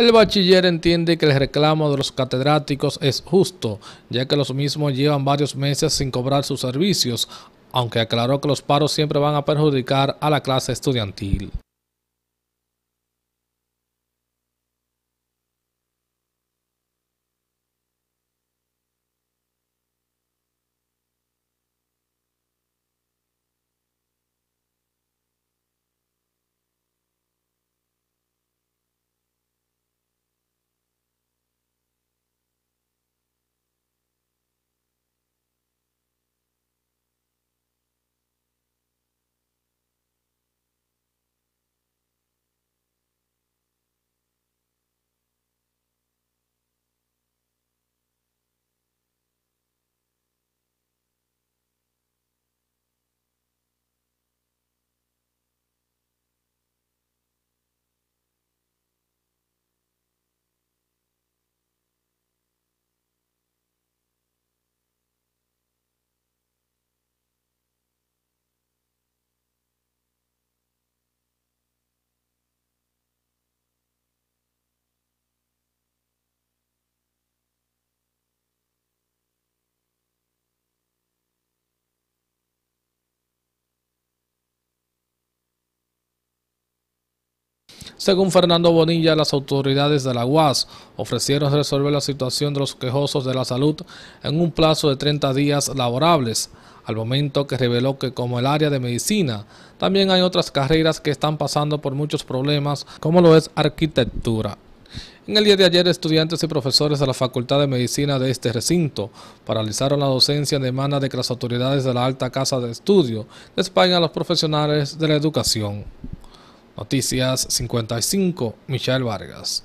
El bachiller entiende que el reclamo de los catedráticos es justo, ya que los mismos llevan varios meses sin cobrar sus servicios, aunque aclaró que los paros siempre van a perjudicar a la clase estudiantil. Según Fernando Bonilla, las autoridades de la UAS ofrecieron resolver la situación de los quejosos de la salud en un plazo de 30 días laborables, al momento que reveló que como el área de medicina, también hay otras carreras que están pasando por muchos problemas, como lo es arquitectura. En el día de ayer, estudiantes y profesores de la Facultad de Medicina de este recinto paralizaron la docencia en demanda de que las autoridades de la Alta Casa de Estudio paguen a los profesionales de la educación. Noticias 55, Michelle Vargas.